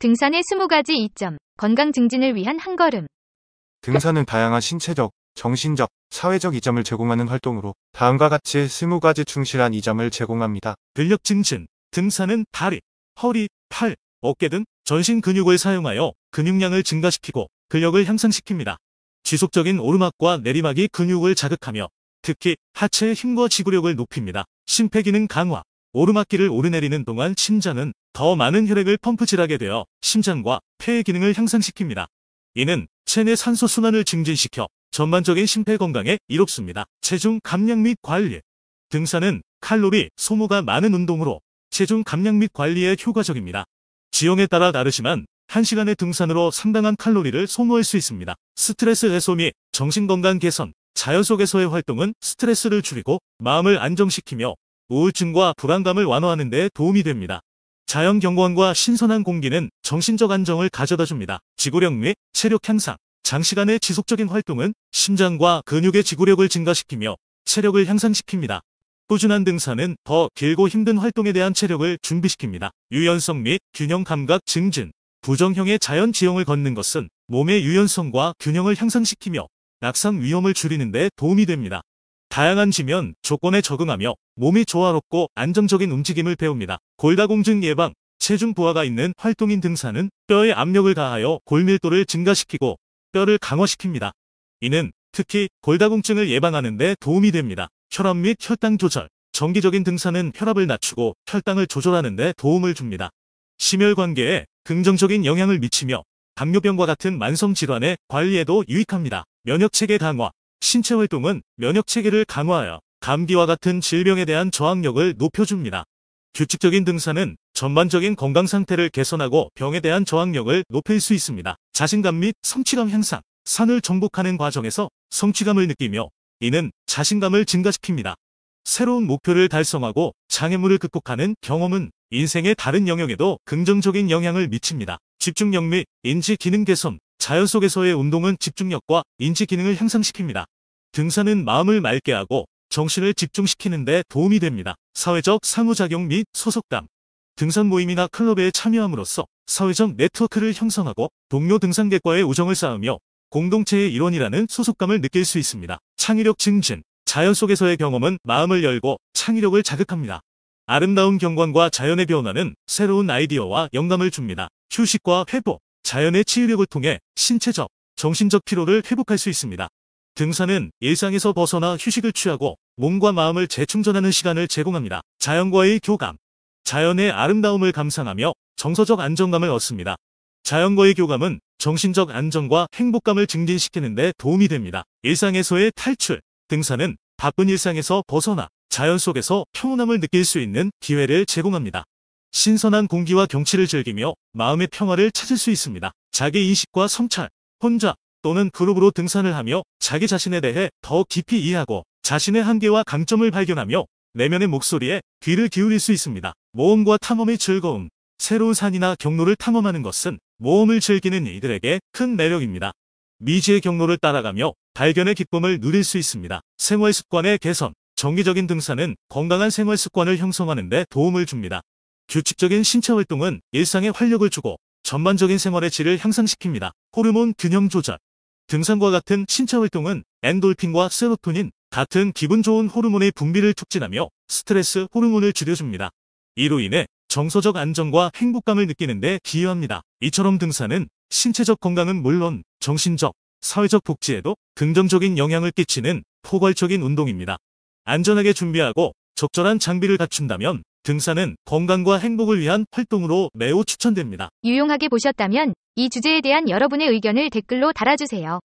등산의 20가지 이점, 건강 증진을 위한 한 걸음. 등산은 다양한 신체적, 정신적, 사회적 이점을 제공하는 활동으로 다음과 같이 20가지 충실한 이점을 제공합니다. 근력 증진. 등산은 다리, 허리, 팔, 어깨 등 전신 근육을 사용하여 근육량을 증가시키고 근력을 향상시킵니다. 지속적인 오르막과 내리막이 근육을 자극하며 특히 하체의 힘과 지구력을 높입니다. 심폐기능 강화, 오르막길을 오르내리는 동안 심장은 더 많은 혈액을 펌프질하게 되어 심장과 폐의 기능을 향상시킵니다. 이는 체내 산소 순환을 증진시켜 전반적인 심폐 건강에 이롭습니다. 체중 감량 및 관리 등산은 칼로리 소모가 많은 운동으로 체중 감량 및 관리에 효과적입니다. 지형에 따라 다르지만 1시간의 등산으로 상당한 칼로리를 소모할 수 있습니다. 스트레스 해소 및 정신건강 개선, 자연 속에서의 활동은 스트레스를 줄이고 마음을 안정시키며 우울증과 불안감을 완화하는 데 도움이 됩니다. 자연 경관과 신선한 공기는 정신적 안정을 가져다 줍니다. 지구력 및 체력 향상, 장시간의 지속적인 활동은 심장과 근육의 지구력을 증가시키며 체력을 향상시킵니다. 꾸준한 등산은 더 길고 힘든 활동에 대한 체력을 준비시킵니다. 유연성 및 균형 감각 증진, 부정형의 자연 지형을 걷는 것은 몸의 유연성과 균형을 향상시키며 낙상 위험을 줄이는 데 도움이 됩니다. 다양한 지면 조건에 적응하며 몸이 조화롭고 안정적인 움직임을 배웁니다. 골다공증 예방, 체중 부하가 있는 활동인 등산은 뼈에 압력을 가하여 골밀도를 증가시키고 뼈를 강화시킵니다. 이는 특히 골다공증을 예방하는 데 도움이 됩니다. 혈압 및 혈당 조절 정기적인 등산은 혈압을 낮추고 혈당을 조절하는 데 도움을 줍니다. 심혈관계에 긍정적인 영향을 미치며 당뇨병과 같은 만성 질환의 관리에도 유익합니다. 면역체계 강화 신체 활동은 면역체계를 강화하여 감기와 같은 질병에 대한 저항력을 높여줍니다. 규칙적인 등산은 전반적인 건강 상태를 개선하고 병에 대한 저항력을 높일 수 있습니다. 자신감 및 성취감 향상, 산을 정복하는 과정에서 성취감을 느끼며 이는 자신감을 증가시킵니다. 새로운 목표를 달성하고 장애물을 극복하는 경험은 인생의 다른 영역에도 긍정적인 영향을 미칩니다. 집중력 및 인지 기능 개선, 자연 속에서의 운동은 집중력과 인지 기능을 향상시킵니다. 등산은 마음을 맑게 하고 정신을 집중시키는 데 도움이 됩니다. 사회적 상호작용 및 소속감 등산 모임이나 클럽에 참여함으로써 사회적 네트워크를 형성하고 동료 등산객과의 우정을 쌓으며 공동체의 일원이라는 소속감을 느낄 수 있습니다. 창의력 증진 자연 속에서의 경험은 마음을 열고 창의력을 자극합니다. 아름다운 경관과 자연의 변화는 새로운 아이디어와 영감을 줍니다. 휴식과 회복, 자연의 치유력을 통해 신체적, 정신적 피로를 회복할 수 있습니다. 등산은 일상에서 벗어나 휴식을 취하고 몸과 마음을 재충전하는 시간을 제공합니다. 자연과의 교감. 자연의 아름다움을 감상하며 정서적 안정감을 얻습니다. 자연과의 교감은 정신적 안정과 행복감을 증진시키는 데 도움이 됩니다. 일상에서의 탈출. 등산은 바쁜 일상에서 벗어나 자연 속에서 평온함을 느낄 수 있는 기회를 제공합니다. 신선한 공기와 경치를 즐기며 마음의 평화를 찾을 수 있습니다. 자기 인식과 성찰. 혼자 또는 그룹으로 등산을 하며 자기 자신에 대해 더 깊이 이해하고 자신의 한계와 강점을 발견하며 내면의 목소리에 귀를 기울일 수 있습니다. 모험과 탐험의 즐거움 새로운 산이나 경로를 탐험하는 것은 모험을 즐기는 이들에게 큰 매력입니다. 미지의 경로를 따라가며 발견의 기쁨을 누릴 수 있습니다. 생활 습관의 개선 정기적인 등산은 건강한 생활 습관을 형성하는 데 도움을 줍니다. 규칙적인 신체 활동은 일상에 활력을 주고 전반적인 생활의 질을 향상시킵니다. 호르몬 균형 조절 등산과 같은 신체 활동은 엔돌핀과 세로토닌 같은 기분 좋은 호르몬의 분비를 촉진하며 스트레스 호르몬을 줄여줍니다. 이로 인해 정서적 안정과 행복감을 느끼는 데 기여합니다. 이처럼 등산은 신체적 건강은 물론 정신적, 사회적 복지에도 긍정적인 영향을 끼치는 포괄적인 운동입니다. 안전하게 준비하고 적절한 장비를 갖춘다면 등산은 건강과 행복을 위한 활동으로 매우 추천됩니다. 유용하게 보셨다면 이 주제에 대한 여러분의 의견을 댓글로 달아주세요.